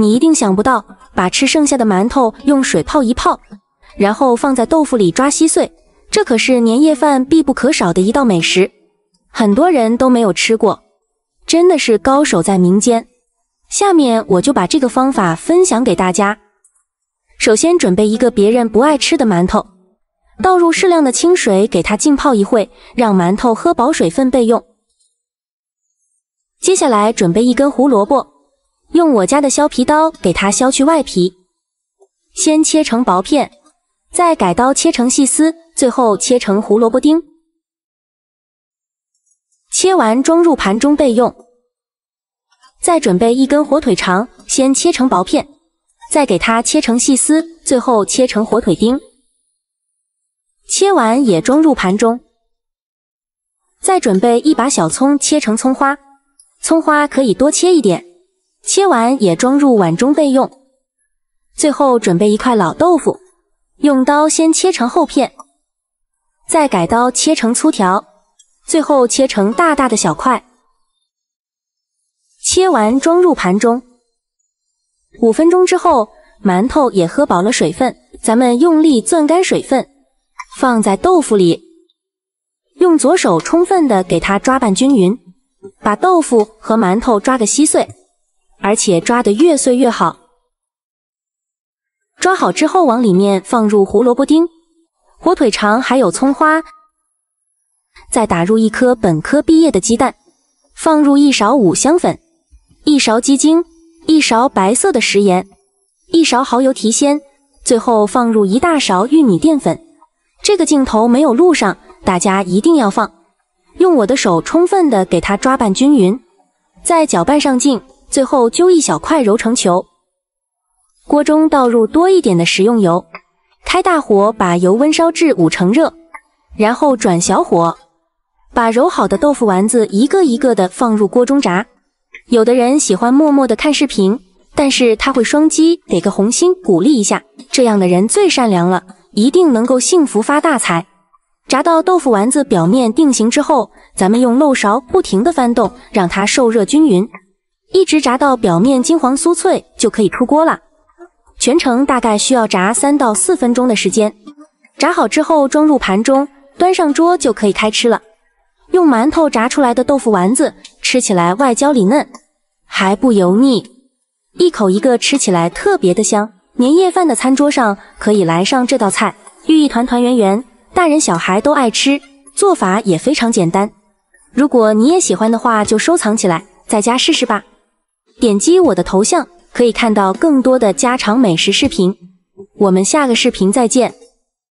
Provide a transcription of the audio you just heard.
你一定想不到，把吃剩下的馒头用水泡一泡，然后放在豆腐里抓稀碎，这可是年夜饭必不可少的一道美食，很多人都没有吃过，真的是高手在民间。下面我就把这个方法分享给大家。首先准备一个别人不爱吃的馒头，倒入适量的清水给它浸泡一会，让馒头喝饱水分备用。接下来准备一根胡萝卜。用我家的削皮刀给它削去外皮，先切成薄片，再改刀切成细丝，最后切成胡萝卜丁。切完装入盘中备用。再准备一根火腿肠，先切成薄片，再给它切成细丝，最后切成火腿丁。切完也装入盘中。再准备一把小葱，切成葱花，葱花可以多切一点。切完也装入碗中备用。最后准备一块老豆腐，用刀先切成厚片，再改刀切成粗条，最后切成大大的小块。切完装入盘中。五分钟之后，馒头也喝饱了水分，咱们用力攥干水分，放在豆腐里，用左手充分的给它抓拌均匀，把豆腐和馒头抓个稀碎。而且抓的越碎越好。抓好之后，往里面放入胡萝卜丁、火腿肠还有葱花，再打入一颗本科毕业的鸡蛋，放入一勺五香粉、一勺鸡精、一勺白色的食盐、一勺蚝油提鲜，最后放入一大勺玉米淀粉。这个镜头没有录上，大家一定要放。用我的手充分的给它抓拌均匀，再搅拌上劲。最后揪一小块揉成球，锅中倒入多一点的食用油，开大火把油温烧至五成热，然后转小火，把揉好的豆腐丸子一个一个的放入锅中炸。有的人喜欢默默的看视频，但是他会双击给个红心鼓励一下，这样的人最善良了，一定能够幸福发大财。炸到豆腐丸子表面定型之后，咱们用漏勺不停的翻动，让它受热均匀。一直炸到表面金黄酥脆就可以出锅了，全程大概需要炸三到四分钟的时间。炸好之后装入盘中，端上桌就可以开吃了。用馒头炸出来的豆腐丸子，吃起来外焦里嫩，还不油腻，一口一个吃起来特别的香。年夜饭的餐桌上可以来上这道菜，寓意团团圆圆，大人小孩都爱吃，做法也非常简单。如果你也喜欢的话，就收藏起来，在家试试吧。点击我的头像，可以看到更多的家常美食视频。我们下个视频再见。